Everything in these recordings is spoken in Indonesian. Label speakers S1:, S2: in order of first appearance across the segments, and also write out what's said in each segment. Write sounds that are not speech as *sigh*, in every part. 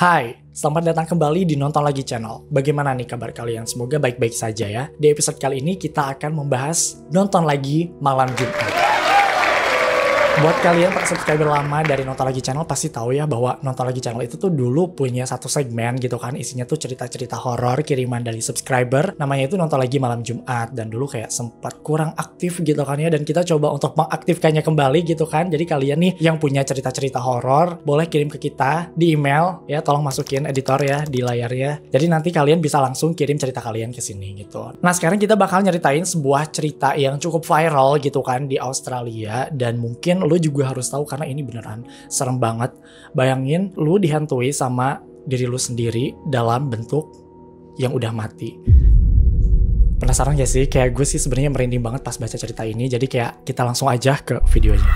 S1: Hai, selamat datang kembali di Nonton Lagi Channel. Bagaimana nih kabar kalian? Semoga baik-baik saja ya. Di episode kali ini kita akan membahas Nonton Lagi Malam Jumat. Buat kalian para subscriber lama dari Lagi Channel pasti tahu ya bahwa Lagi Channel itu tuh dulu punya satu segmen gitu kan isinya tuh cerita-cerita horor kiriman dari subscriber namanya itu Lagi Malam Jumat dan dulu kayak sempat kurang aktif gitu kan ya dan kita coba untuk mengaktifkannya kembali gitu kan jadi kalian nih yang punya cerita-cerita horor boleh kirim ke kita di email ya tolong masukin editor ya di layarnya jadi nanti kalian bisa langsung kirim cerita kalian ke sini gitu nah sekarang kita bakal nyeritain sebuah cerita yang cukup viral gitu kan di Australia dan mungkin lo juga harus tahu karena ini beneran serem banget. Bayangin lo dihantui sama diri lo sendiri dalam bentuk yang udah mati. Penasaran gak sih? Kayak gue sih sebenarnya merinding banget pas baca cerita ini. Jadi kayak kita langsung aja ke videonya.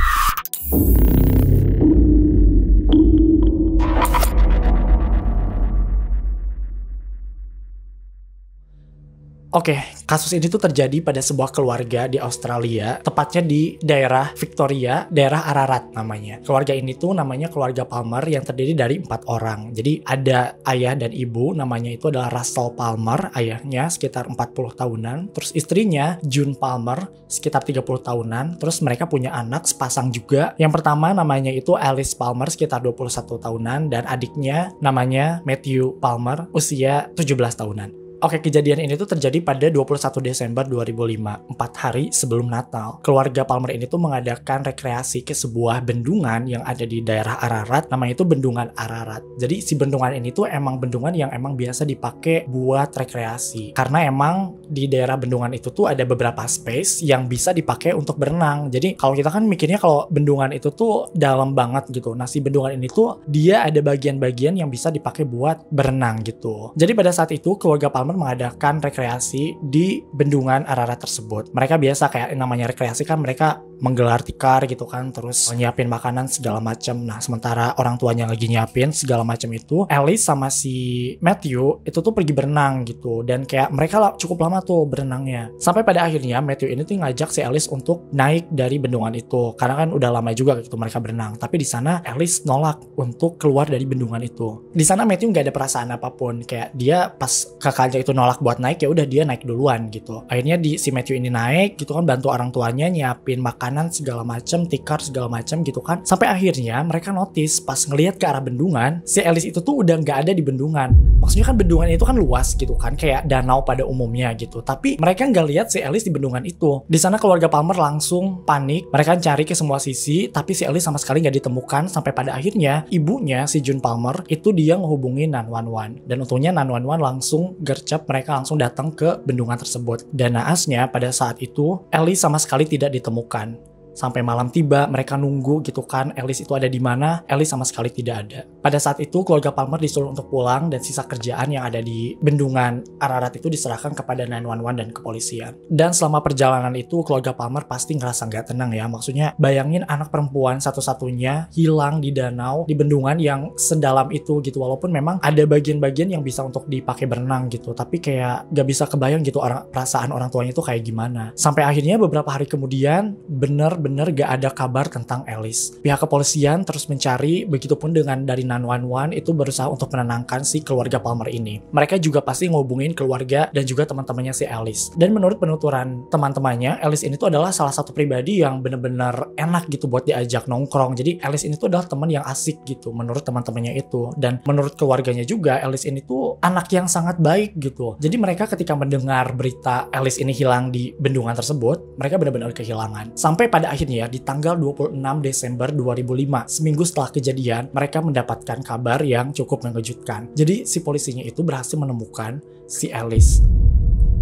S1: Oke, okay, kasus ini tuh terjadi pada sebuah keluarga di Australia, tepatnya di daerah Victoria, daerah Ararat namanya. Keluarga ini tuh namanya keluarga Palmer yang terdiri dari empat orang. Jadi ada ayah dan ibu, namanya itu adalah Russell Palmer, ayahnya sekitar 40 tahunan. Terus istrinya June Palmer, sekitar 30 tahunan. Terus mereka punya anak sepasang juga. Yang pertama namanya itu Alice Palmer, sekitar 21 tahunan. Dan adiknya namanya Matthew Palmer, usia 17 tahunan. Oke, kejadian ini tuh terjadi pada 21 Desember 2005, 4 hari sebelum Natal. Keluarga Palmer ini tuh mengadakan rekreasi ke sebuah bendungan yang ada di daerah Ararat, namanya itu Bendungan Ararat. Jadi si bendungan ini tuh emang bendungan yang emang biasa dipakai buat rekreasi. Karena emang di daerah bendungan itu tuh ada beberapa space yang bisa dipakai untuk berenang. Jadi kalau kita kan mikirnya kalau bendungan itu tuh dalam banget gitu. Nah, si bendungan ini tuh dia ada bagian-bagian yang bisa dipakai buat berenang gitu. Jadi pada saat itu keluarga Palmer mengadakan rekreasi di bendungan Arara tersebut. Mereka biasa kayak namanya rekreasi kan mereka menggelar tikar gitu kan terus nyiapin makanan segala macam. Nah, sementara orang tuanya lagi nyiapin segala macam itu, Alice sama si Matthew itu tuh pergi berenang gitu dan kayak mereka cukup lama tuh berenangnya. Sampai pada akhirnya Matthew ini tuh ngajak si Alice untuk naik dari bendungan itu karena kan udah lama juga gitu mereka berenang. Tapi di sana Alice nolak untuk keluar dari bendungan itu. Di sana Matthew nggak ada perasaan apapun kayak dia pas kakak sengaja itu nolak buat naik ya udah dia naik duluan gitu akhirnya di si Matthew ini naik gitu kan bantu orang tuanya nyiapin makanan segala macem tikar segala macem gitu kan sampai akhirnya mereka notice pas ngelihat ke arah bendungan si Alice itu tuh udah nggak ada di bendungan maksudnya kan bendungan itu kan luas gitu kan kayak danau pada umumnya gitu tapi mereka nggak lihat si Alice di bendungan itu di sana keluarga Palmer langsung panik mereka cari ke semua sisi tapi si Alice sama sekali nggak ditemukan sampai pada akhirnya ibunya si June Palmer itu dia ngehubungin 911 dan untungnya 911 langsung ger gercep, mereka langsung datang ke bendungan tersebut. Dan naasnya pada saat itu, Ellie sama sekali tidak ditemukan. Sampai malam tiba, mereka nunggu gitu kan Alice itu ada di mana, Alice sama sekali tidak ada. Pada saat itu, keluarga Palmer disuruh untuk pulang dan sisa kerjaan yang ada di bendungan Ararat itu diserahkan kepada 911 dan kepolisian. Dan selama perjalanan itu, keluarga Palmer pasti ngerasa nggak tenang ya. Maksudnya, bayangin anak perempuan satu-satunya hilang di danau, di bendungan yang sedalam itu gitu. Walaupun memang ada bagian-bagian yang bisa untuk dipakai berenang gitu. Tapi kayak nggak bisa kebayang gitu orang, perasaan orang tuanya itu kayak gimana. Sampai akhirnya beberapa hari kemudian, bener benar-benar gak ada kabar tentang Alice. Pihak kepolisian terus mencari, begitupun dengan dari 911 itu berusaha untuk menenangkan si keluarga Palmer ini. Mereka juga pasti ngubungin keluarga dan juga teman-temannya si Alice. Dan menurut penuturan teman-temannya, Alice ini tuh adalah salah satu pribadi yang benar-benar enak gitu buat diajak nongkrong. Jadi Alice ini tuh adalah teman yang asik gitu menurut teman-temannya itu. Dan menurut keluarganya juga, Alice ini tuh anak yang sangat baik gitu. Jadi mereka ketika mendengar berita Alice ini hilang di bendungan tersebut, mereka benar-benar kehilangan. Sampai pada akhirnya di tanggal 26 Desember 2005, seminggu setelah kejadian, mereka mendapatkan kabar yang cukup mengejutkan. Jadi si polisinya itu berhasil menemukan si Alice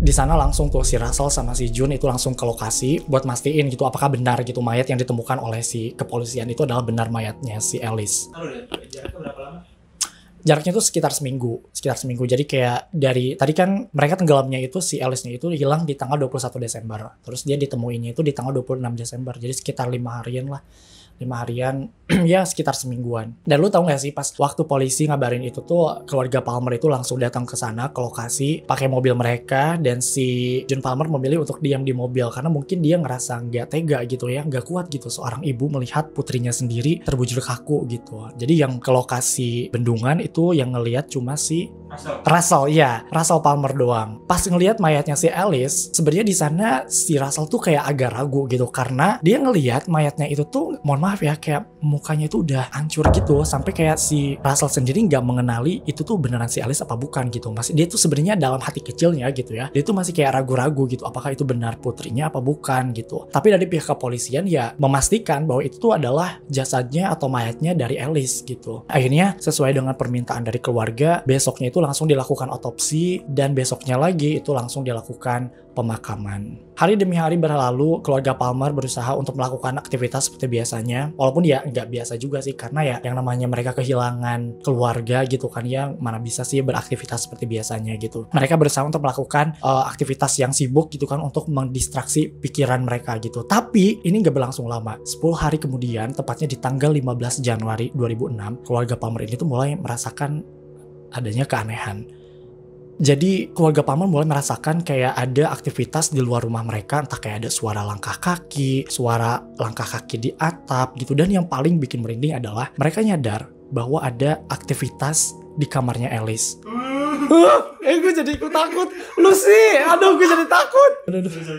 S1: di sana langsung tuh si Russell sama si Jun itu langsung ke lokasi buat mastiin gitu apakah benar gitu mayat yang ditemukan oleh si kepolisian itu adalah benar mayatnya si Alice jaraknya itu sekitar seminggu, sekitar seminggu. Jadi kayak dari tadi kan mereka tenggelamnya itu si Alice-nya itu hilang di tanggal 21 Desember. Terus dia ditemuinya itu di tanggal 26 Desember. Jadi sekitar lima harian lah lima harian *clears throat* ya sekitar semingguan dan lu tau gak sih pas waktu polisi ngabarin itu tuh keluarga Palmer itu langsung datang ke sana ke lokasi pakai mobil mereka dan si John Palmer memilih untuk diam di mobil karena mungkin dia ngerasa nggak tega gitu ya nggak kuat gitu seorang ibu melihat putrinya sendiri terbujur kaku gitu jadi yang ke lokasi bendungan itu yang ngelihat cuma si Russell. Russell, iya, Russell Palmer doang. Pas ngelihat mayatnya si Alice, sebenarnya di sana si Russell tuh kayak agak ragu gitu karena dia ngelihat mayatnya itu tuh, mohon maaf ya, kayak mukanya itu udah hancur gitu sampai kayak si Russell sendiri nggak mengenali itu tuh beneran si Alice apa bukan gitu. Masih dia tuh sebenarnya dalam hati kecilnya gitu ya, dia tuh masih kayak ragu-ragu gitu apakah itu benar putrinya apa bukan gitu. Tapi dari pihak kepolisian ya memastikan bahwa itu tuh adalah jasadnya atau mayatnya dari Alice gitu. Akhirnya sesuai dengan permintaan dari keluarga, besoknya itu langsung dilakukan otopsi dan besoknya lagi itu langsung dilakukan pemakaman. Hari demi hari berlalu, keluarga Palmer berusaha untuk melakukan aktivitas seperti biasanya. Walaupun ya nggak biasa juga sih, karena ya yang namanya mereka kehilangan keluarga gitu kan, ya mana bisa sih beraktivitas seperti biasanya gitu. Mereka berusaha untuk melakukan uh, aktivitas yang sibuk gitu kan, untuk mendistraksi pikiran mereka gitu. Tapi ini nggak berlangsung lama. 10 hari kemudian, tepatnya di tanggal 15 Januari 2006, keluarga Palmer ini tuh mulai merasakan adanya keanehan. Jadi keluarga paman mulai merasakan kayak ada aktivitas di luar rumah mereka, entah kayak ada suara langkah kaki, suara langkah kaki di atap gitu. Dan yang paling bikin merinding adalah mereka nyadar bahwa ada aktivitas di kamarnya Alice. Hmm. Uh, eh gue jadi ikut takut. Lu sih, aduh gue jadi takut. Aduh, *laughs* aduh.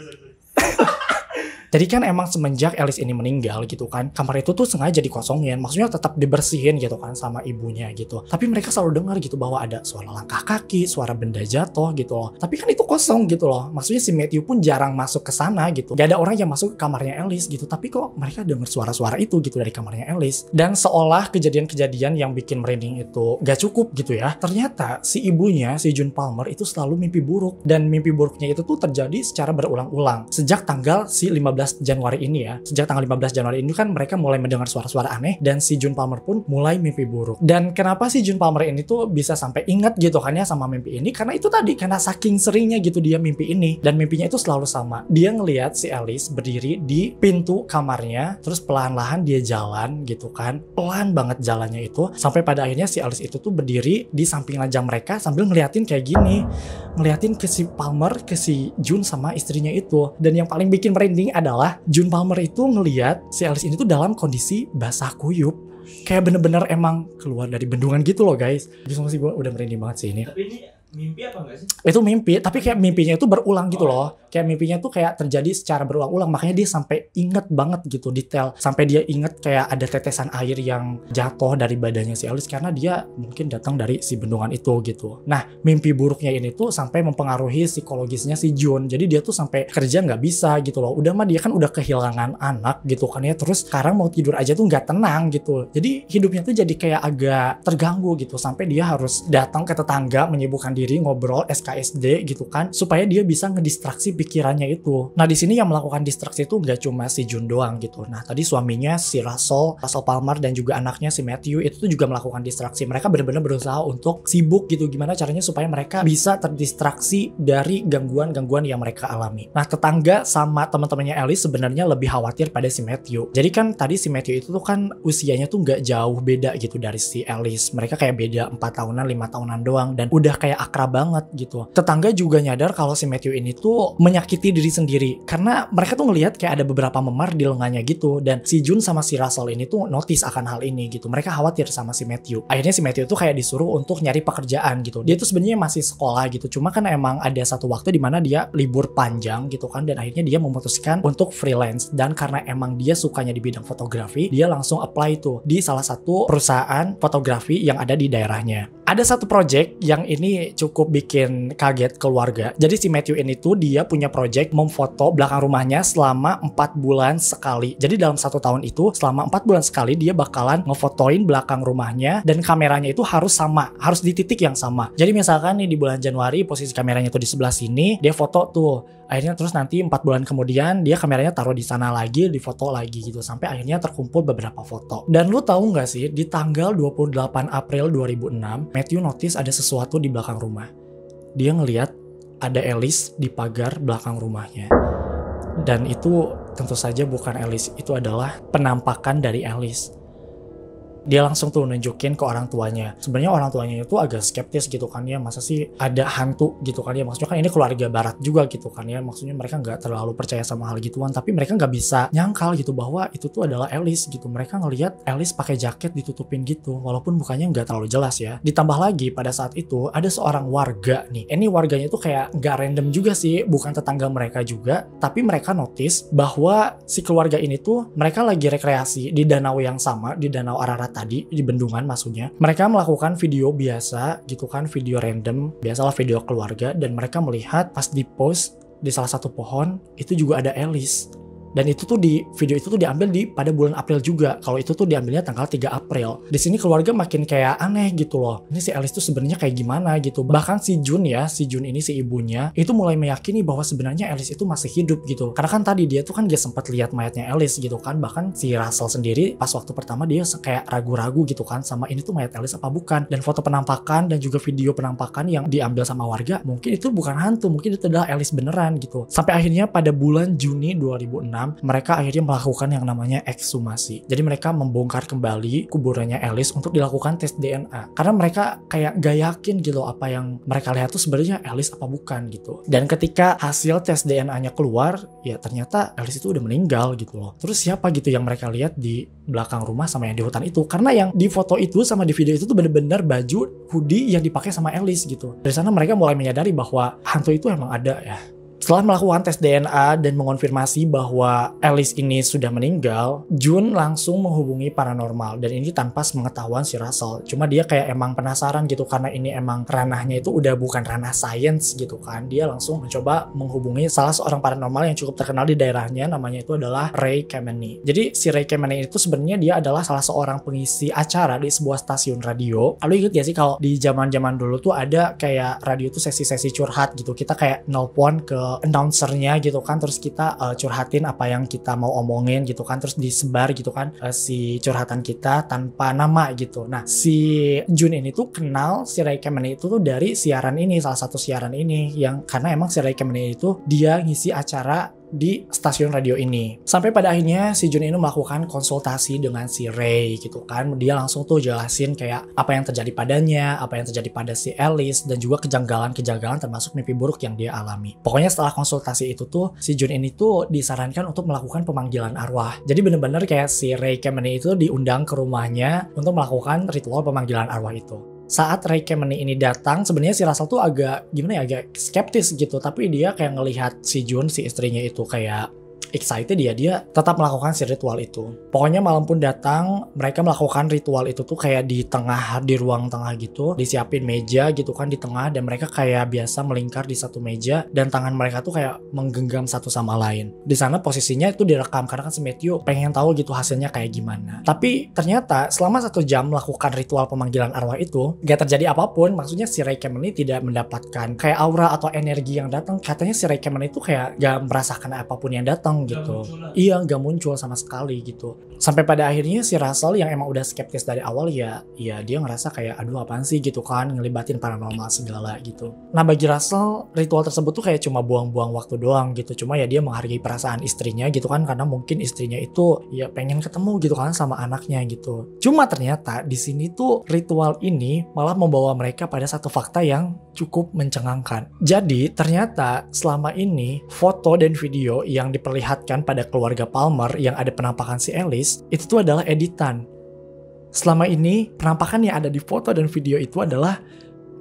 S1: Jadi kan emang semenjak Alice ini meninggal gitu kan, kamar itu tuh sengaja dikosongin, maksudnya tetap dibersihin gitu kan sama ibunya gitu. Tapi mereka selalu dengar gitu bahwa ada suara langkah kaki, suara benda jatuh gitu loh. Tapi kan itu kosong gitu loh. Maksudnya si Matthew pun jarang masuk ke sana gitu. Gak ada orang yang masuk ke kamarnya Alice gitu. Tapi kok mereka dengar suara-suara itu gitu dari kamarnya Alice. Dan seolah kejadian-kejadian yang bikin merinding itu gak cukup gitu ya. Ternyata si ibunya, si June Palmer itu selalu mimpi buruk. Dan mimpi buruknya itu tuh terjadi secara berulang-ulang. Sejak tanggal si 15 15 Januari ini ya, sejak tanggal 15 Januari ini kan mereka mulai mendengar suara-suara aneh dan si Jun Palmer pun mulai mimpi buruk. Dan kenapa si Jun Palmer ini tuh bisa sampai ingat gitu kan ya sama mimpi ini? Karena itu tadi, karena saking seringnya gitu dia mimpi ini dan mimpinya itu selalu sama. Dia ngelihat si Alice berdiri di pintu kamarnya, terus pelan-lahan dia jalan gitu kan, pelan banget jalannya itu sampai pada akhirnya si Alice itu tuh berdiri di samping ranjang mereka sambil ngeliatin kayak gini, ngeliatin ke si Palmer, ke si Jun sama istrinya itu. Dan yang paling bikin merinding adalah adalah June Palmer itu ngeliat si Alice ini tuh dalam kondisi basah kuyup. Kayak bener-bener emang keluar dari bendungan gitu loh guys. Jadi sih gue udah merinding banget sih ini. Tapi ini mimpi apa enggak sih? Itu mimpi, tapi kayak mimpinya itu berulang gitu oh, loh. Iya. Kayak mimpinya tuh kayak terjadi secara berulang-ulang. Makanya dia sampai inget banget gitu detail. Sampai dia inget kayak ada tetesan air yang jatuh dari badannya si Alice karena dia mungkin datang dari si bendungan itu gitu. Nah, mimpi buruknya ini tuh sampai mempengaruhi psikologisnya si Jun. Jadi dia tuh sampai kerja nggak bisa gitu loh. Udah mah dia kan udah kehilangan anak gitu kan ya. Terus sekarang mau tidur aja tuh nggak tenang gitu. Jadi hidupnya tuh jadi kayak agak terganggu gitu. Sampai dia harus datang ke tetangga menyibukkan dia sendiri ngobrol SKSD gitu kan supaya dia bisa ngedistraksi pikirannya itu. Nah di sini yang melakukan distraksi itu nggak cuma si Jun doang gitu. Nah tadi suaminya si Russell, Russell Palmer dan juga anaknya si Matthew itu tuh juga melakukan distraksi. Mereka benar-benar berusaha untuk sibuk gitu gimana caranya supaya mereka bisa terdistraksi dari gangguan-gangguan yang mereka alami. Nah tetangga sama teman-temannya Alice sebenarnya lebih khawatir pada si Matthew. Jadi kan tadi si Matthew itu tuh kan usianya tuh nggak jauh beda gitu dari si Alice. Mereka kayak beda 4 tahunan, 5 tahunan doang dan udah kayak akrab banget gitu. Tetangga juga nyadar kalau si Matthew ini tuh menyakiti diri sendiri karena mereka tuh ngelihat kayak ada beberapa memar di lengannya gitu dan si Jun sama si Russell ini tuh notice akan hal ini gitu. Mereka khawatir sama si Matthew. Akhirnya si Matthew tuh kayak disuruh untuk nyari pekerjaan gitu. Dia tuh sebenarnya masih sekolah gitu. Cuma kan emang ada satu waktu di mana dia libur panjang gitu kan dan akhirnya dia memutuskan untuk freelance dan karena emang dia sukanya di bidang fotografi, dia langsung apply tuh di salah satu perusahaan fotografi yang ada di daerahnya. Ada satu project yang ini cukup bikin kaget keluarga. Jadi si Matthew ini tuh dia punya project memfoto belakang rumahnya selama 4 bulan sekali. Jadi dalam satu tahun itu selama 4 bulan sekali dia bakalan ngefotoin belakang rumahnya dan kameranya itu harus sama, harus di titik yang sama. Jadi misalkan nih di bulan Januari posisi kameranya tuh di sebelah sini, dia foto tuh akhirnya terus nanti empat bulan kemudian dia kameranya taruh di sana lagi di foto lagi gitu sampai akhirnya terkumpul beberapa foto dan lu tahu nggak sih di tanggal 28 April 2006 Matthew notice ada sesuatu di belakang rumah. Dia ngeliat ada Alice di pagar belakang rumahnya. Dan itu tentu saja bukan Alice, itu adalah penampakan dari Alice dia langsung tuh nunjukin ke orang tuanya. Sebenarnya orang tuanya itu agak skeptis gitu kan ya, masa sih ada hantu gitu kan ya. Maksudnya kan ini keluarga barat juga gitu kan ya. Maksudnya mereka nggak terlalu percaya sama hal gituan, tapi mereka nggak bisa nyangkal gitu bahwa itu tuh adalah Alice gitu. Mereka ngelihat Alice pakai jaket ditutupin gitu, walaupun bukannya nggak terlalu jelas ya. Ditambah lagi pada saat itu ada seorang warga nih. Ini warganya tuh kayak nggak random juga sih, bukan tetangga mereka juga, tapi mereka notice bahwa si keluarga ini tuh mereka lagi rekreasi di danau yang sama, di danau Ararat tadi di bendungan maksudnya mereka melakukan video biasa gitu kan video random biasalah video keluarga dan mereka melihat pas di post di salah satu pohon itu juga ada Alice dan itu tuh di video itu tuh diambil di pada bulan April juga. Kalau itu tuh diambilnya tanggal 3 April. Di sini keluarga makin kayak aneh gitu loh. Ini si Alice tuh sebenarnya kayak gimana gitu. Bahkan si Jun ya, si Jun ini si ibunya itu mulai meyakini bahwa sebenarnya Alice itu masih hidup gitu. Karena kan tadi dia tuh kan dia sempat lihat mayatnya Alice gitu kan. Bahkan si Russell sendiri pas waktu pertama dia kayak ragu-ragu gitu kan sama ini tuh mayat Alice apa bukan. Dan foto penampakan dan juga video penampakan yang diambil sama warga mungkin itu bukan hantu, mungkin itu adalah Alice beneran gitu. Sampai akhirnya pada bulan Juni 2006 mereka akhirnya melakukan yang namanya ekshumasi. Jadi mereka membongkar kembali kuburannya Alice untuk dilakukan tes DNA. Karena mereka kayak gak yakin gitu apa yang mereka lihat tuh sebenarnya Alice apa bukan gitu. Dan ketika hasil tes DNA-nya keluar, ya ternyata Alice itu udah meninggal gitu loh. Terus siapa gitu yang mereka lihat di belakang rumah sama yang di hutan itu? Karena yang di foto itu sama di video itu tuh bener-bener baju hoodie yang dipakai sama Alice gitu. Dari sana mereka mulai menyadari bahwa hantu itu emang ada ya setelah melakukan tes DNA dan mengonfirmasi bahwa Alice ini sudah meninggal, Jun langsung menghubungi paranormal dan ini tanpa pengetahuan si Russell. Cuma dia kayak emang penasaran gitu karena ini emang ranahnya itu udah bukan ranah sains gitu kan. Dia langsung mencoba menghubungi salah seorang paranormal yang cukup terkenal di daerahnya namanya itu adalah Ray Kemeny. Jadi si Ray Kemeny itu sebenarnya dia adalah salah seorang pengisi acara di sebuah stasiun radio. Lalu inget gak sih kalau di zaman-zaman dulu tuh ada kayak radio tuh sesi-sesi curhat gitu. Kita kayak nelpon ke uh, announcernya gitu kan terus kita uh, curhatin apa yang kita mau omongin gitu kan terus disebar gitu kan uh, si curhatan kita tanpa nama gitu nah si Jun ini tuh kenal si Ray Kemeni itu tuh dari siaran ini salah satu siaran ini yang karena emang si Ray Kemeni itu dia ngisi acara di stasiun radio ini. Sampai pada akhirnya si Jun ini melakukan konsultasi dengan si Ray gitu kan. Dia langsung tuh jelasin kayak apa yang terjadi padanya, apa yang terjadi pada si Alice, dan juga kejanggalan-kejanggalan termasuk mimpi buruk yang dia alami. Pokoknya setelah konsultasi itu tuh, si Jun ini tuh disarankan untuk melakukan pemanggilan arwah. Jadi bener-bener kayak si Ray Kemeni itu diundang ke rumahnya untuk melakukan ritual pemanggilan arwah itu saat Ray Kemeny ini datang sebenarnya si Russell tuh agak gimana ya agak skeptis gitu tapi dia kayak ngelihat si Jun si istrinya itu kayak excited ya dia tetap melakukan si ritual itu. Pokoknya malam pun datang, mereka melakukan ritual itu tuh kayak di tengah di ruang tengah gitu, disiapin meja gitu kan di tengah dan mereka kayak biasa melingkar di satu meja dan tangan mereka tuh kayak menggenggam satu sama lain. Di sana posisinya itu direkam karena kan si Matthew pengen tahu gitu hasilnya kayak gimana. Tapi ternyata selama satu jam melakukan ritual pemanggilan arwah itu gak terjadi apapun. Maksudnya si Ray Cameron ini tidak mendapatkan kayak aura atau energi yang datang. Katanya si Ray Cameron itu kayak gak merasakan apapun yang datang gak gitu. Muncul iya, nggak muncul sama sekali gitu. Sampai pada akhirnya si Russell yang emang udah skeptis dari awal ya, ya dia ngerasa kayak aduh apaan sih gitu kan ngelibatin paranormal segala gitu. Nah bagi Russell ritual tersebut tuh kayak cuma buang-buang waktu doang gitu. Cuma ya dia menghargai perasaan istrinya gitu kan karena mungkin istrinya itu ya pengen ketemu gitu kan sama anaknya gitu. Cuma ternyata di sini tuh ritual ini malah membawa mereka pada satu fakta yang cukup mencengangkan. Jadi ternyata selama ini foto dan video yang diperlihatkan kan pada keluarga Palmer yang ada penampakan si Alice, itu tuh adalah editan. Selama ini, penampakan yang ada di foto dan video itu adalah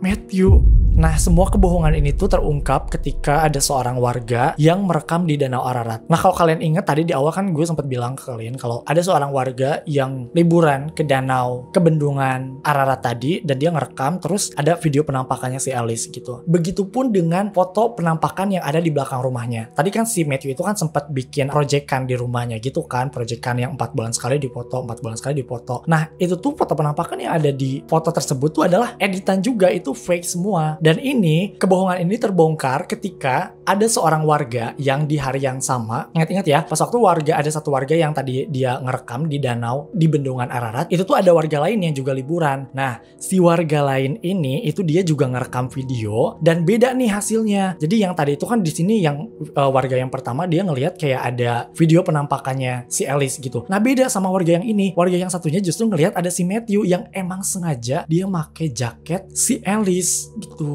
S1: Matthew Nah, semua kebohongan ini tuh terungkap ketika ada seorang warga yang merekam di Danau Ararat. Nah, kalau kalian ingat tadi di awal kan gue sempat bilang ke kalian kalau ada seorang warga yang liburan ke danau, ke bendungan Ararat tadi dan dia ngerekam terus ada video penampakannya si Alice gitu. Begitupun dengan foto penampakan yang ada di belakang rumahnya. Tadi kan si Matthew itu kan sempat bikin proyekan di rumahnya gitu kan, proyekan yang empat bulan sekali dipoto, empat bulan sekali dipoto. Nah, itu tuh foto penampakan yang ada di foto tersebut tuh adalah editan juga itu fake semua dan ini, kebohongan ini terbongkar ketika ada seorang warga yang di hari yang sama, ingat-ingat ya, pas waktu warga ada satu warga yang tadi dia ngerekam di danau di Bendungan Ararat, itu tuh ada warga lain yang juga liburan. Nah, si warga lain ini itu dia juga ngerekam video dan beda nih hasilnya. Jadi yang tadi itu kan di sini yang uh, warga yang pertama dia ngelihat kayak ada video penampakannya si Alice gitu. Nah, beda sama warga yang ini. Warga yang satunya justru ngelihat ada si Matthew yang emang sengaja dia make jaket si Alice gitu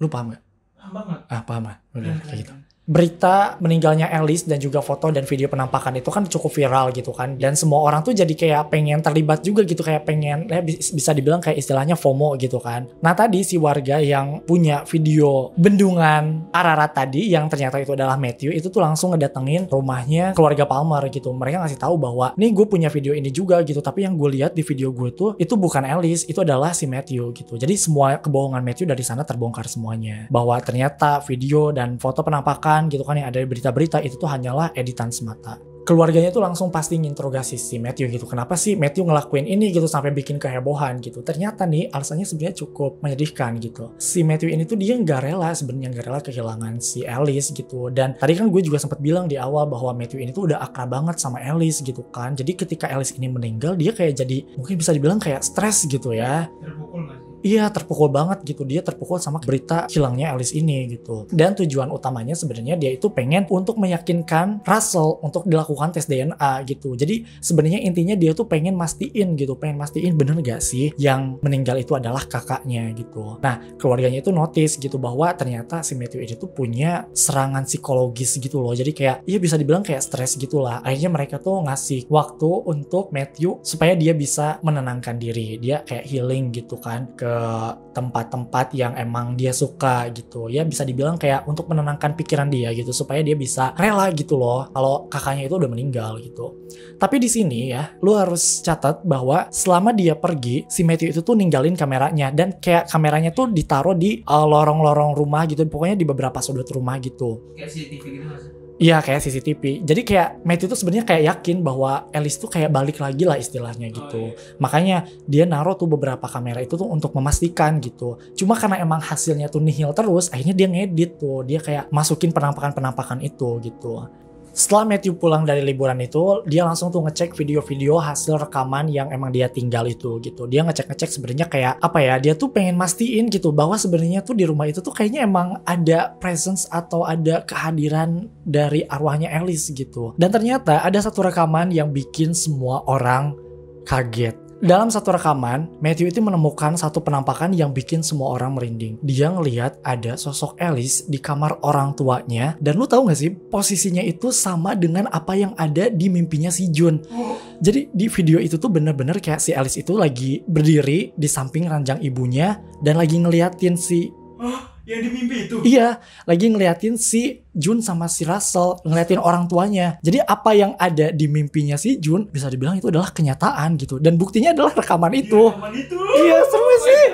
S1: lu paham gak? Paham banget. Ah paham lah. Udah, kayak gitu berita meninggalnya Alice dan juga foto dan video penampakan itu kan cukup viral gitu kan dan semua orang tuh jadi kayak pengen terlibat juga gitu kayak pengen ya bisa dibilang kayak istilahnya FOMO gitu kan nah tadi si warga yang punya video bendungan Ararat tadi yang ternyata itu adalah Matthew itu tuh langsung ngedatengin rumahnya keluarga Palmer gitu mereka ngasih tahu bahwa nih gue punya video ini juga gitu tapi yang gue lihat di video gue tuh itu bukan Alice itu adalah si Matthew gitu jadi semua kebohongan Matthew dari sana terbongkar semuanya bahwa ternyata video dan foto penampakan gitu kan yang ada di berita-berita itu tuh hanyalah editan semata keluarganya tuh langsung pasti nginterogasi si Matthew gitu. Kenapa sih Matthew ngelakuin ini gitu sampai bikin kehebohan gitu. Ternyata nih alasannya sebenarnya cukup menyedihkan gitu. Si Matthew ini tuh dia nggak rela sebenarnya nggak rela kehilangan si Alice gitu. Dan tadi kan gue juga sempat bilang di awal bahwa Matthew ini tuh udah akrab banget sama Alice gitu kan. Jadi ketika Alice ini meninggal dia kayak jadi mungkin bisa dibilang kayak stres gitu ya. Terpukul iya terpukul banget gitu dia terpukul sama berita hilangnya Alice ini gitu dan tujuan utamanya sebenarnya dia itu pengen untuk meyakinkan Russell untuk dilakukan tes DNA gitu jadi sebenarnya intinya dia tuh pengen mastiin gitu pengen mastiin bener gak sih yang meninggal itu adalah kakaknya gitu nah keluarganya itu notice gitu bahwa ternyata si Matthew ini tuh punya serangan psikologis gitu loh jadi kayak ya bisa dibilang kayak stres gitulah akhirnya mereka tuh ngasih waktu untuk Matthew supaya dia bisa menenangkan diri dia kayak healing gitu kan ke tempat-tempat yang emang dia suka gitu ya bisa dibilang kayak untuk menenangkan pikiran dia gitu supaya dia bisa rela gitu loh kalau kakaknya itu udah meninggal gitu tapi di sini ya lu harus catat bahwa selama dia pergi si Matthew itu tuh ninggalin kameranya dan kayak kameranya tuh ditaruh di eh, lorong-lorong uh, rumah gitu pokoknya di beberapa sudut rumah gitu kayak CCTV gitu Iya kayak CCTV. Jadi kayak Matt itu sebenarnya kayak yakin bahwa Alice tuh kayak balik lagi lah istilahnya gitu. Oh, iya, iya. Makanya dia naruh tuh beberapa kamera itu tuh untuk memastikan gitu. Cuma karena emang hasilnya tuh nihil terus, akhirnya dia ngedit tuh. Dia kayak masukin penampakan-penampakan itu gitu. Setelah Matthew pulang dari liburan itu, dia langsung tuh ngecek video-video hasil rekaman yang emang dia tinggal itu gitu. Dia ngecek-ngecek sebenarnya kayak apa ya? Dia tuh pengen mastiin gitu bahwa sebenarnya tuh di rumah itu tuh kayaknya emang ada presence atau ada kehadiran dari arwahnya Alice gitu. Dan ternyata ada satu rekaman yang bikin semua orang kaget dalam satu rekaman, Matthew itu menemukan satu penampakan yang bikin semua orang merinding. Dia ngeliat ada sosok Alice di kamar orang tuanya, dan lu tahu gak sih, posisinya itu sama dengan apa yang ada di mimpinya si Jun. Jadi di video itu tuh bener-bener kayak si Alice itu lagi berdiri di samping ranjang ibunya, dan lagi ngeliatin si... Yang di mimpi itu? Iya, lagi ngeliatin si Jun sama si Russell, ngeliatin orang tuanya. Jadi apa yang ada di mimpinya si Jun bisa dibilang itu adalah kenyataan gitu. Dan buktinya adalah rekaman iya, itu. Iya, rekaman itu. Iya, seru oh sih.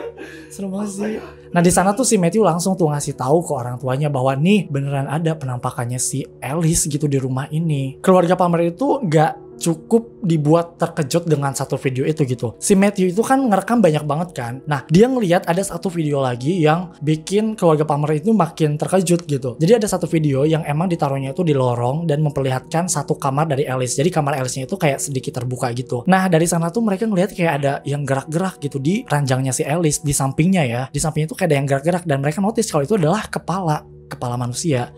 S1: Seru banget oh sih. Nah di sana tuh si Matthew langsung tuh ngasih tahu ke orang tuanya bahwa nih beneran ada penampakannya si Alice gitu di rumah ini. Keluarga Palmer itu nggak cukup dibuat terkejut dengan satu video itu gitu. Si Matthew itu kan ngerekam banyak banget kan. Nah, dia ngelihat ada satu video lagi yang bikin keluarga Palmer itu makin terkejut gitu. Jadi ada satu video yang emang ditaruhnya itu di lorong dan memperlihatkan satu kamar dari Alice. Jadi kamar Alice-nya itu kayak sedikit terbuka gitu. Nah, dari sana tuh mereka ngelihat kayak ada yang gerak-gerak gitu di ranjangnya si Alice di sampingnya ya. Di sampingnya itu kayak ada yang gerak-gerak dan mereka notice kalau itu adalah kepala kepala manusia.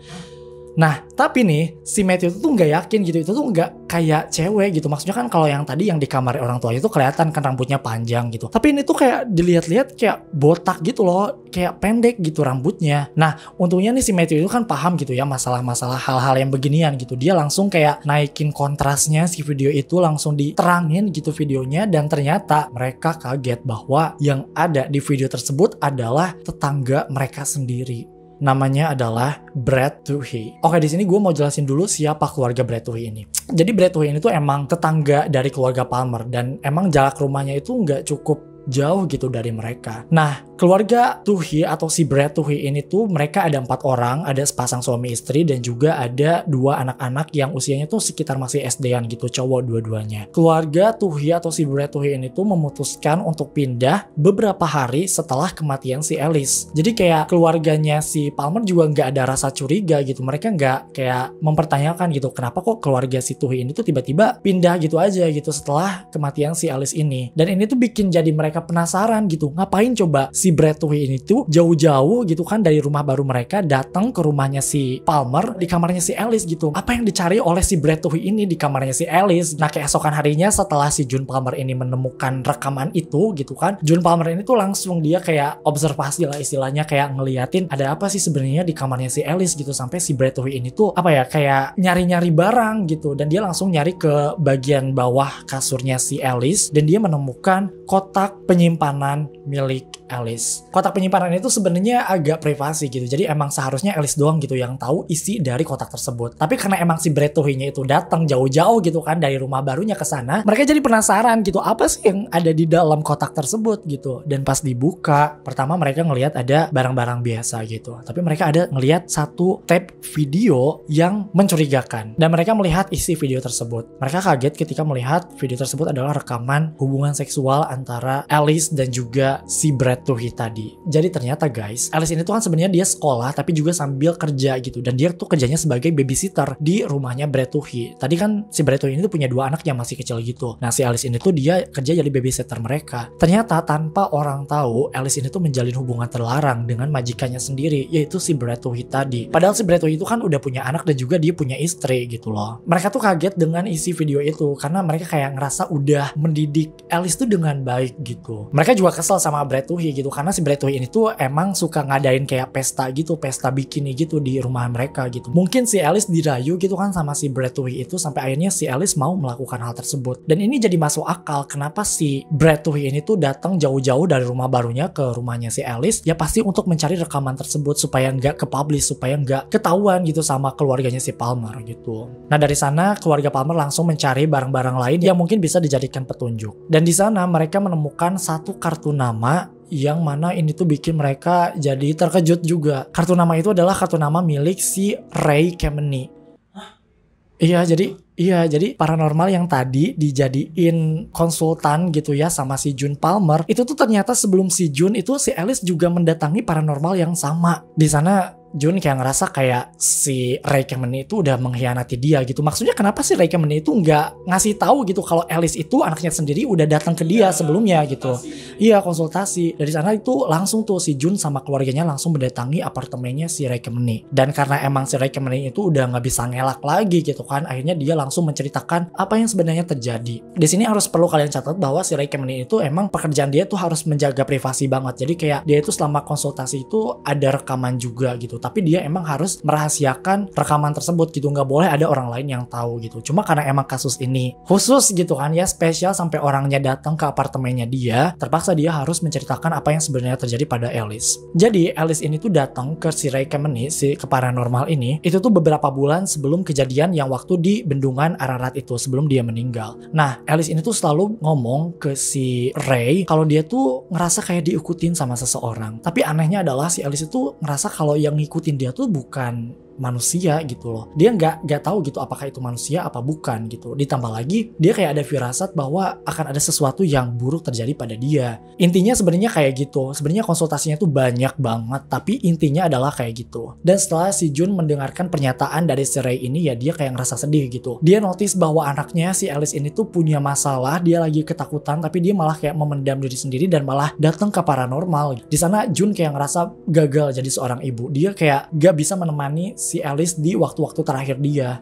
S1: Nah, tapi nih, si Matthew itu tuh nggak yakin gitu. Itu tuh nggak kayak cewek gitu. Maksudnya kan kalau yang tadi yang di kamar orang tuanya itu kelihatan kan rambutnya panjang gitu. Tapi ini tuh kayak dilihat-lihat kayak botak gitu loh. Kayak pendek gitu rambutnya. Nah, untungnya nih si Matthew itu kan paham gitu ya masalah-masalah hal-hal yang beginian gitu. Dia langsung kayak naikin kontrasnya si video itu langsung diterangin gitu videonya. Dan ternyata mereka kaget bahwa yang ada di video tersebut adalah tetangga mereka sendiri namanya adalah Brad Tuhi. Oke, di sini gue mau jelasin dulu siapa keluarga Brad Tuhi ini. Jadi Brad Tuhi ini tuh emang tetangga dari keluarga Palmer dan emang jarak rumahnya itu nggak cukup jauh gitu dari mereka. Nah, keluarga Tuhi atau si Brad Tuhi ini tuh mereka ada empat orang, ada sepasang suami istri dan juga ada dua anak-anak yang usianya tuh sekitar masih SD-an gitu, cowok dua-duanya. Keluarga Tuhi atau si Brad Tuhi ini tuh memutuskan untuk pindah beberapa hari setelah kematian si Alice. Jadi kayak keluarganya si Palmer juga nggak ada rasa curiga gitu, mereka nggak kayak mempertanyakan gitu, kenapa kok keluarga si Tuhi ini tuh tiba-tiba pindah gitu aja gitu setelah kematian si Alice ini. Dan ini tuh bikin jadi mereka mereka penasaran gitu. Ngapain coba si Bradway ini tuh jauh-jauh gitu kan dari rumah baru mereka datang ke rumahnya si Palmer di kamarnya si Alice gitu. Apa yang dicari oleh si Bradway ini di kamarnya si Alice? Nah keesokan harinya setelah si June Palmer ini menemukan rekaman itu gitu kan, June Palmer ini tuh langsung dia kayak observasi lah istilahnya kayak ngeliatin ada apa sih sebenarnya di kamarnya si Alice gitu sampai si Bradway ini tuh apa ya kayak nyari-nyari barang gitu dan dia langsung nyari ke bagian bawah kasurnya si Alice dan dia menemukan kotak penyimpanan milik Alice. Kotak penyimpanan itu sebenarnya agak privasi gitu. Jadi emang seharusnya Alice doang gitu yang tahu isi dari kotak tersebut. Tapi karena emang si Bretohinya itu datang jauh-jauh gitu kan dari rumah barunya ke sana, mereka jadi penasaran gitu apa sih yang ada di dalam kotak tersebut gitu. Dan pas dibuka, pertama mereka ngelihat ada barang-barang biasa gitu. Tapi mereka ada ngelihat satu tape video yang mencurigakan dan mereka melihat isi video tersebut. Mereka kaget ketika melihat video tersebut adalah rekaman hubungan seksual antara Alice dan juga si Brett Tuhi tadi. Jadi ternyata guys, Alice ini tuh kan sebenarnya dia sekolah tapi juga sambil kerja gitu dan dia tuh kerjanya sebagai babysitter di rumahnya Brad Tuhi. Tadi kan si Brad Tuhi ini tuh punya dua anak yang masih kecil gitu. Nah si Alice ini tuh dia kerja jadi babysitter mereka. Ternyata tanpa orang tahu, Alice ini tuh menjalin hubungan terlarang dengan majikannya sendiri yaitu si Brad Tuhi tadi. Padahal si Brad Tuhi itu kan udah punya anak dan juga dia punya istri gitu loh. Mereka tuh kaget dengan isi video itu karena mereka kayak ngerasa udah mendidik Alice tuh dengan baik gitu. Mereka juga kesel sama Brad Tuhi lagi gitu karena si Black ini tuh emang suka ngadain kayak pesta gitu pesta bikini gitu di rumah mereka gitu mungkin si Alice dirayu gitu kan sama si Bradway itu sampai akhirnya si Alice mau melakukan hal tersebut dan ini jadi masuk akal kenapa si Bradway ini tuh datang jauh-jauh dari rumah barunya ke rumahnya si Alice ya pasti untuk mencari rekaman tersebut supaya nggak ke publish supaya nggak ketahuan gitu sama keluarganya si Palmer gitu nah dari sana keluarga Palmer langsung mencari barang-barang lain yang mungkin bisa dijadikan petunjuk dan di sana mereka menemukan satu kartu nama yang mana ini tuh bikin mereka jadi terkejut juga. Kartu nama itu adalah kartu nama milik si Ray Kemeny. Iya, jadi Iya, jadi paranormal yang tadi dijadiin konsultan gitu ya sama si Jun Palmer, itu tuh ternyata sebelum si Jun itu si Alice juga mendatangi paranormal yang sama. Di sana Jun kayak ngerasa kayak si Raikkonen itu udah mengkhianati dia gitu. Maksudnya kenapa sih Raikkonen itu nggak ngasih tahu gitu kalau Alice itu anaknya sendiri udah datang ke dia ya, sebelumnya gitu. Iya konsultasi. Dari sana itu langsung tuh si Jun sama keluarganya langsung mendatangi apartemennya si Raikkonen. Dan karena emang si Raikkonen itu udah nggak bisa ngelak lagi gitu kan, akhirnya dia langsung menceritakan apa yang sebenarnya terjadi. Di sini harus perlu kalian catat bahwa si Raikkonen itu emang pekerjaan dia tuh harus menjaga privasi banget. Jadi kayak dia itu selama konsultasi itu ada rekaman juga gitu tapi dia emang harus merahasiakan rekaman tersebut gitu nggak boleh ada orang lain yang tahu gitu cuma karena emang kasus ini khusus gitu kan ya spesial sampai orangnya datang ke apartemennya dia terpaksa dia harus menceritakan apa yang sebenarnya terjadi pada Alice jadi Alice ini tuh datang ke si Ray Kemeni si ke paranormal ini itu tuh beberapa bulan sebelum kejadian yang waktu di bendungan Ararat itu sebelum dia meninggal nah Alice ini tuh selalu ngomong ke si Ray kalau dia tuh ngerasa kayak diikutin sama seseorang tapi anehnya adalah si Alice itu ngerasa kalau yang ngikutin dia tuh bukan manusia gitu loh dia nggak nggak tahu gitu apakah itu manusia apa bukan gitu ditambah lagi dia kayak ada firasat bahwa akan ada sesuatu yang buruk terjadi pada dia intinya sebenarnya kayak gitu sebenarnya konsultasinya tuh banyak banget tapi intinya adalah kayak gitu dan setelah si Jun mendengarkan pernyataan dari si ini ya dia kayak ngerasa sedih gitu dia notice bahwa anaknya si Alice ini tuh punya masalah dia lagi ketakutan tapi dia malah kayak memendam diri sendiri dan malah datang ke paranormal di sana Jun kayak ngerasa gagal jadi seorang ibu dia kayak gak bisa menemani si Alice di waktu-waktu terakhir dia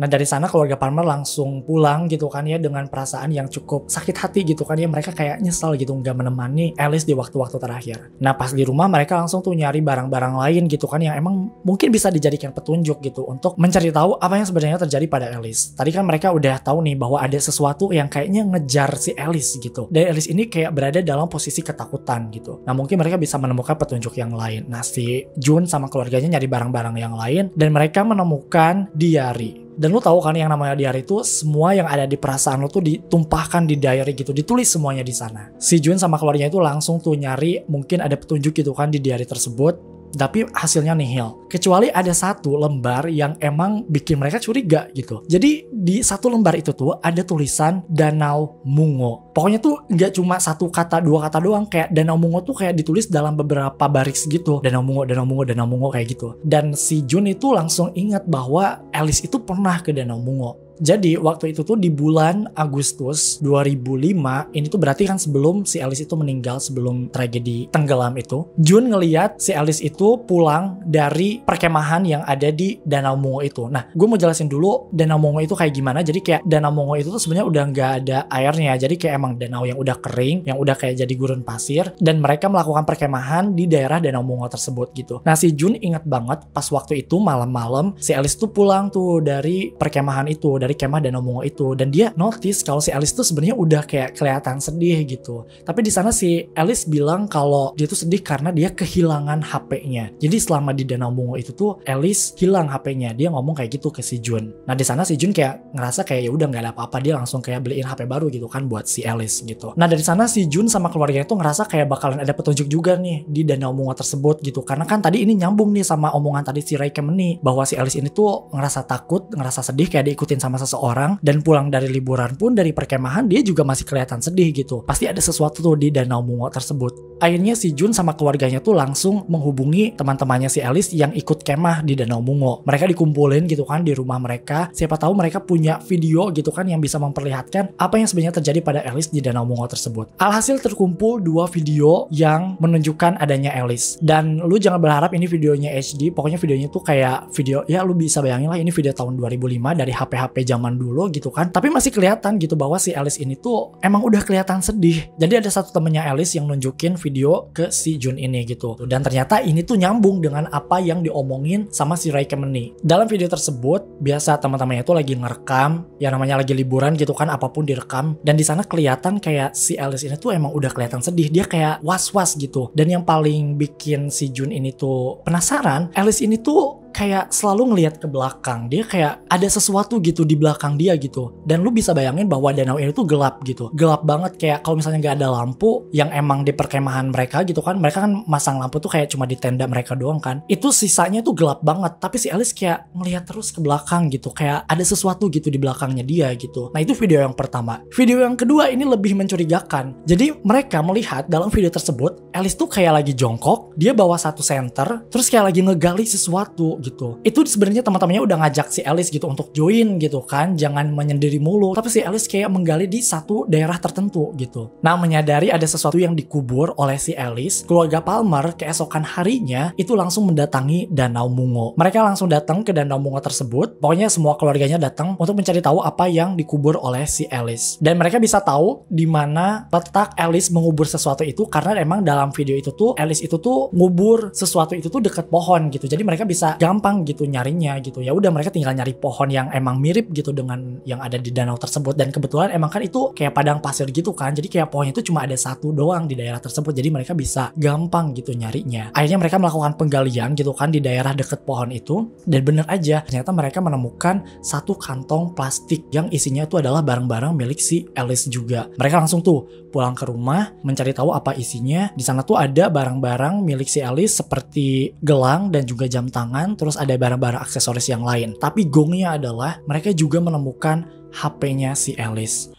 S1: Nah dari sana keluarga Palmer langsung pulang gitu kan ya dengan perasaan yang cukup sakit hati gitu kan ya mereka kayak nyesal gitu nggak menemani Alice di waktu-waktu terakhir. Nah pas di rumah mereka langsung tuh nyari barang-barang lain gitu kan yang emang mungkin bisa dijadikan petunjuk gitu untuk mencari tahu apa yang sebenarnya terjadi pada Alice. Tadi kan mereka udah tahu nih bahwa ada sesuatu yang kayaknya ngejar si Alice gitu. Dan Alice ini kayak berada dalam posisi ketakutan gitu. Nah mungkin mereka bisa menemukan petunjuk yang lain. Nah si Jun sama keluarganya nyari barang-barang yang lain dan mereka menemukan diary dan lu tahu kan yang namanya diary itu semua yang ada di perasaan lu tuh ditumpahkan di diary gitu, ditulis semuanya di sana. Si Jun sama keluarganya itu langsung tuh nyari mungkin ada petunjuk gitu kan di diary tersebut tapi hasilnya nihil. Kecuali ada satu lembar yang emang bikin mereka curiga gitu. Jadi di satu lembar itu tuh ada tulisan Danau Mungo. Pokoknya tuh nggak cuma satu kata dua kata doang kayak Danau Mungo tuh kayak ditulis dalam beberapa baris gitu. Danau Mungo, Danau Mungo, Danau Mungo kayak gitu. Dan si Jun itu langsung ingat bahwa Alice itu pernah ke Danau Mungo. Jadi waktu itu tuh di bulan Agustus 2005, ini tuh berarti kan sebelum si Alice itu meninggal, sebelum tragedi tenggelam itu, Jun ngeliat si Alice itu pulang dari perkemahan yang ada di Danau Mungo itu. Nah, gue mau jelasin dulu Danau Mungo itu kayak gimana. Jadi kayak Danau Mungo itu tuh sebenarnya udah nggak ada airnya. Ya. Jadi kayak emang danau yang udah kering, yang udah kayak jadi gurun pasir, dan mereka melakukan perkemahan di daerah Danau Mungo tersebut gitu. Nah, si Jun inget banget pas waktu itu malam-malam si Alice tuh pulang tuh dari perkemahan itu, dari dari kemah Danomongo itu dan dia notice kalau si Alice tuh sebenarnya udah kayak kelihatan sedih gitu. Tapi di sana si Alice bilang kalau dia tuh sedih karena dia kehilangan HP-nya. Jadi selama di Danau mungo itu tuh Alice hilang HP-nya. Dia ngomong kayak gitu ke si Jun. Nah di sana si Jun kayak ngerasa kayak ya udah nggak ada apa-apa dia langsung kayak beliin HP baru gitu kan buat si Alice gitu. Nah dari sana si Jun sama keluarganya tuh ngerasa kayak bakalan ada petunjuk juga nih di Danau mungo tersebut gitu. Karena kan tadi ini nyambung nih sama omongan tadi si Ray Kemeni bahwa si Alice ini tuh ngerasa takut, ngerasa sedih kayak diikutin sama seseorang dan pulang dari liburan pun dari perkemahan dia juga masih kelihatan sedih gitu. Pasti ada sesuatu tuh di Danau Mungo tersebut. Akhirnya si Jun sama keluarganya tuh langsung menghubungi teman-temannya si Alice yang ikut kemah di Danau Mungo. Mereka dikumpulin gitu kan di rumah mereka. Siapa tahu mereka punya video gitu kan yang bisa memperlihatkan apa yang sebenarnya terjadi pada Alice di Danau Mungo tersebut. Alhasil terkumpul dua video yang menunjukkan adanya Alice. Dan lu jangan berharap ini videonya HD, pokoknya videonya tuh kayak video ya lu bisa bayangin lah ini video tahun 2005 dari HP-HP zaman dulu gitu kan. Tapi masih kelihatan gitu bahwa si Alice ini tuh emang udah kelihatan sedih. Jadi ada satu temennya Alice yang nunjukin video ke si Jun ini gitu. Dan ternyata ini tuh nyambung dengan apa yang diomongin sama si Ray Kemeni. Dalam video tersebut biasa teman-temannya itu lagi ngerekam, ya namanya lagi liburan gitu kan apapun direkam dan di sana kelihatan kayak si Alice ini tuh emang udah kelihatan sedih. Dia kayak was-was gitu. Dan yang paling bikin si Jun ini tuh penasaran, Alice ini tuh kayak selalu ngelihat ke belakang. Dia kayak ada sesuatu gitu di belakang dia gitu. Dan lu bisa bayangin bahwa danau ini tuh gelap gitu. Gelap banget kayak kalau misalnya nggak ada lampu yang emang di perkemahan mereka gitu kan. Mereka kan masang lampu tuh kayak cuma di tenda mereka doang kan. Itu sisanya tuh gelap banget. Tapi si Alice kayak ngelihat terus ke belakang gitu. Kayak ada sesuatu gitu di belakangnya dia gitu. Nah itu video yang pertama. Video yang kedua ini lebih mencurigakan. Jadi mereka melihat dalam video tersebut Alice tuh kayak lagi jongkok. Dia bawa satu senter. Terus kayak lagi ngegali sesuatu gitu. Itu sebenarnya teman-temannya udah ngajak si Alice gitu untuk join gitu kan, jangan menyendiri mulu. Tapi si Alice kayak menggali di satu daerah tertentu gitu. Nah, menyadari ada sesuatu yang dikubur oleh si Alice, keluarga Palmer keesokan harinya itu langsung mendatangi Danau Mungo. Mereka langsung datang ke Danau Mungo tersebut. Pokoknya semua keluarganya datang untuk mencari tahu apa yang dikubur oleh si Alice. Dan mereka bisa tahu di mana letak Alice mengubur sesuatu itu karena emang dalam video itu tuh Alice itu tuh ngubur sesuatu itu tuh deket pohon gitu. Jadi mereka bisa gampang gitu nyarinya gitu. Ya udah mereka tinggal nyari pohon yang emang mirip gitu dengan yang ada di danau tersebut dan kebetulan emang kan itu kayak padang pasir gitu kan. Jadi kayak pohonnya itu cuma ada satu doang di daerah tersebut. Jadi mereka bisa gampang gitu nyarinya. Akhirnya mereka melakukan penggalian gitu kan di daerah deket pohon itu dan bener aja ternyata mereka menemukan satu kantong plastik yang isinya itu adalah barang-barang milik si Alice juga. Mereka langsung tuh pulang ke rumah mencari tahu apa isinya. Di sana tuh ada barang-barang milik si Alice seperti gelang dan juga jam tangan terus ada barang-barang aksesoris yang lain. Tapi gongnya adalah mereka juga menemukan HP-nya si Alice.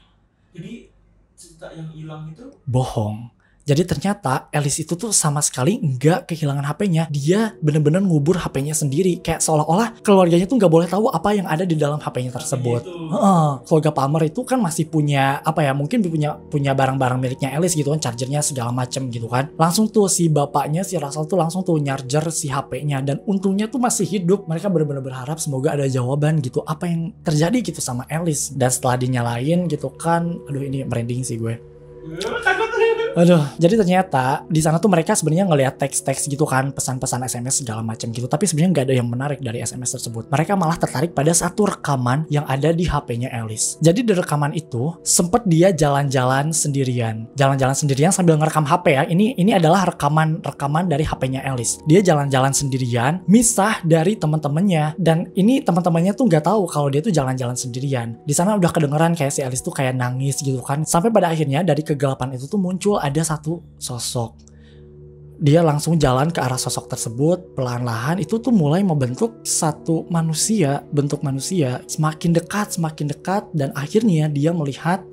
S1: Jadi cerita yang hilang itu bohong. Jadi ternyata Alice itu tuh sama sekali nggak kehilangan HP-nya. Dia bener-bener ngubur HP-nya sendiri. Kayak seolah-olah keluarganya tuh nggak boleh tahu apa yang ada di dalam HP-nya iya, tersebut. Uh, keluarga Palmer itu kan masih punya apa ya? Mungkin punya punya barang-barang miliknya Alice gitu kan, chargernya segala macem gitu kan. Langsung tuh si bapaknya si Russell tuh langsung tuh nyarger si HP-nya dan untungnya tuh masih hidup. Mereka bener-bener berharap semoga ada jawaban gitu apa yang terjadi gitu sama Alice. Dan setelah dinyalain gitu kan, aduh ini merinding sih gue Aduh, jadi ternyata di sana tuh mereka sebenarnya ngelihat teks-teks gitu kan, pesan-pesan SMS segala macam gitu. Tapi sebenarnya nggak ada yang menarik dari SMS tersebut. Mereka malah tertarik pada satu rekaman yang ada di HP-nya Alice. Jadi di rekaman itu sempet dia jalan-jalan sendirian, jalan-jalan sendirian sambil ngerekam HP ya. Ini ini adalah rekaman rekaman dari HP-nya Alice. Dia jalan-jalan sendirian, misah dari teman-temannya dan ini teman-temannya tuh nggak tahu kalau dia tuh jalan-jalan sendirian. Di sana udah kedengeran kayak si Alice tuh kayak nangis gitu kan. Sampai pada akhirnya dari ke kegelapan itu tuh muncul ada satu sosok. Dia langsung jalan ke arah sosok tersebut, pelan-lahan itu tuh mulai membentuk satu manusia, bentuk manusia. Semakin dekat, semakin dekat, dan akhirnya dia melihat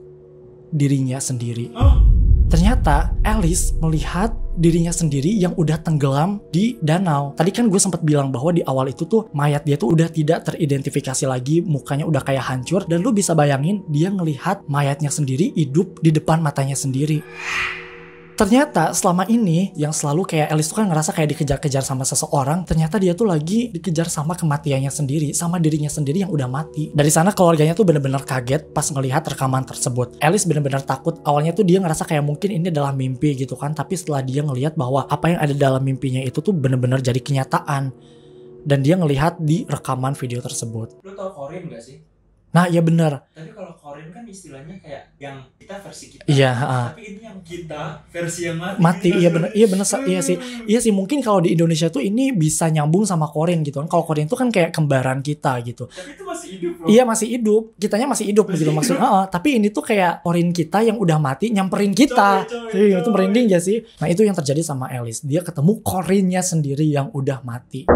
S1: dirinya sendiri. Oh. Ternyata Alice melihat dirinya sendiri yang udah tenggelam di danau. Tadi kan gue sempat bilang bahwa di awal itu tuh mayat dia tuh udah tidak teridentifikasi lagi, mukanya udah kayak hancur dan lu bisa bayangin dia ngelihat mayatnya sendiri hidup di depan matanya sendiri ternyata selama ini yang selalu kayak Elis tuh kan ngerasa kayak dikejar-kejar sama seseorang ternyata dia tuh lagi dikejar sama kematiannya sendiri sama dirinya sendiri yang udah mati dari sana keluarganya tuh bener-bener kaget pas ngelihat rekaman tersebut Elis bener-bener takut awalnya tuh dia ngerasa kayak mungkin ini adalah mimpi gitu kan tapi setelah dia ngelihat bahwa apa yang ada dalam mimpinya itu tuh bener-bener jadi kenyataan dan dia ngelihat di rekaman video tersebut. Lu tau Korin gak sih? Nah, ya benar. Tapi kalau Korin kan istilahnya kayak yang kita versi kita. Iya, uh. Tapi ini yang kita versi yang mati. Mati, iya benar. Iya benar iya sih. Hmm. Iya sih mungkin kalau di Indonesia tuh ini bisa nyambung sama Korin gitu kan. Kalau Korin tuh kan kayak kembaran kita gitu. Tapi itu masih hidup loh. Iya, masih hidup. Kitanya masih hidup masih begitu maksudnya. Uh, tapi ini tuh kayak Korin kita yang udah mati nyamperin kita. Coy, coy, coy. Iya, itu merinding ya sih. Nah, itu yang terjadi sama Alice. Dia ketemu Korinnya sendiri yang udah mati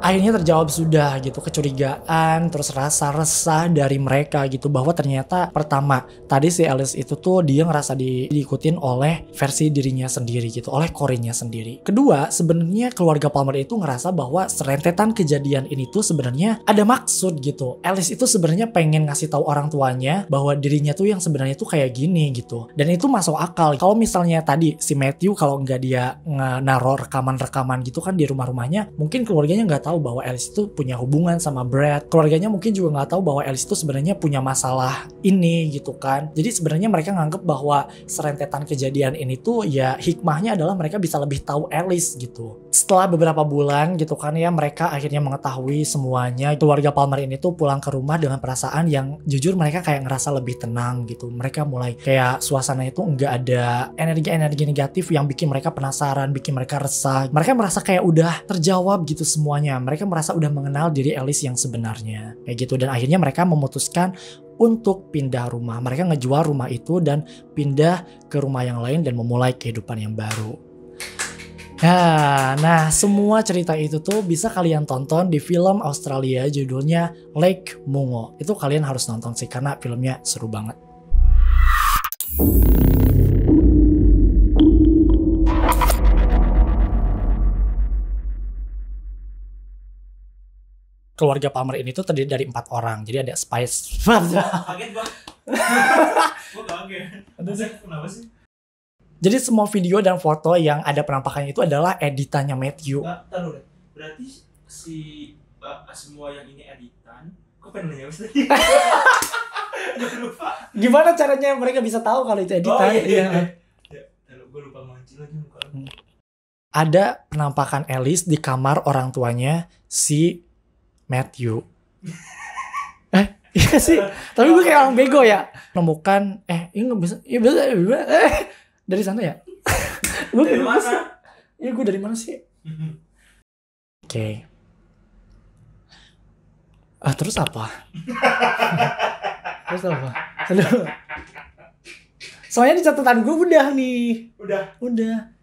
S1: akhirnya terjawab sudah gitu kecurigaan terus rasa resah dari mereka gitu bahwa ternyata pertama tadi si Alice itu tuh dia ngerasa di, diikutin oleh versi dirinya sendiri gitu oleh Korenya sendiri kedua sebenarnya keluarga Palmer itu ngerasa bahwa serentetan kejadian ini tuh sebenarnya ada maksud gitu Alice itu sebenarnya pengen ngasih tahu orang tuanya bahwa dirinya tuh yang sebenarnya tuh kayak gini gitu dan itu masuk akal kalau misalnya tadi si Matthew kalau nggak dia naro rekaman-rekaman gitu kan di rumah-rumahnya mungkin keluarganya nggak tahu tahu bahwa Alice itu punya hubungan sama Brad. Keluarganya mungkin juga nggak tahu bahwa Alice itu sebenarnya punya masalah ini gitu kan. Jadi sebenarnya mereka nganggep bahwa serentetan kejadian ini tuh ya hikmahnya adalah mereka bisa lebih tahu Alice gitu. Setelah beberapa bulan gitu kan ya mereka akhirnya mengetahui semuanya. Keluarga Palmer ini tuh pulang ke rumah dengan perasaan yang jujur mereka kayak ngerasa lebih tenang gitu. Mereka mulai kayak suasana itu nggak ada energi-energi negatif yang bikin mereka penasaran, bikin mereka resah. Mereka merasa kayak udah terjawab gitu semuanya mereka merasa udah mengenal diri Alice yang sebenarnya. Kayak gitu dan akhirnya mereka memutuskan untuk pindah rumah. Mereka ngejual rumah itu dan pindah ke rumah yang lain dan memulai kehidupan yang baru. Nah, nah semua cerita itu tuh bisa kalian tonton di film Australia judulnya Lake Mungo. Itu kalian harus nonton sih karena filmnya seru banget. keluarga Palmer ini tuh terdiri dari empat orang. Jadi ada Spice. Kaget gua. Gua kaget. Kenapa sih? Jadi semua video dan foto yang ada penampakannya itu adalah editannya Matthew. Nah, taruh deh. Berarti si uh, semua yang ini editan. Kok pengen nanya tadi? lupa. Gimana caranya mereka bisa tahu kalau itu editan? Oh, iya. iya. iya. Ya, gue lupa manci lagi muka. Ada penampakan Alice di kamar orang tuanya si Matthew. *laughs* eh, iya sih. Tapi gue kayak orang bego ya. Nemukan, eh, ini gak bisa, ya bisa, eh, dari sana ya. *laughs* gue dari mana? Sih? Iya, gue dari mana sih? Oke. Okay. Ah, terus apa? *laughs* terus apa? Aduh. Soalnya di catatan gue udah nih. Udah. Udah.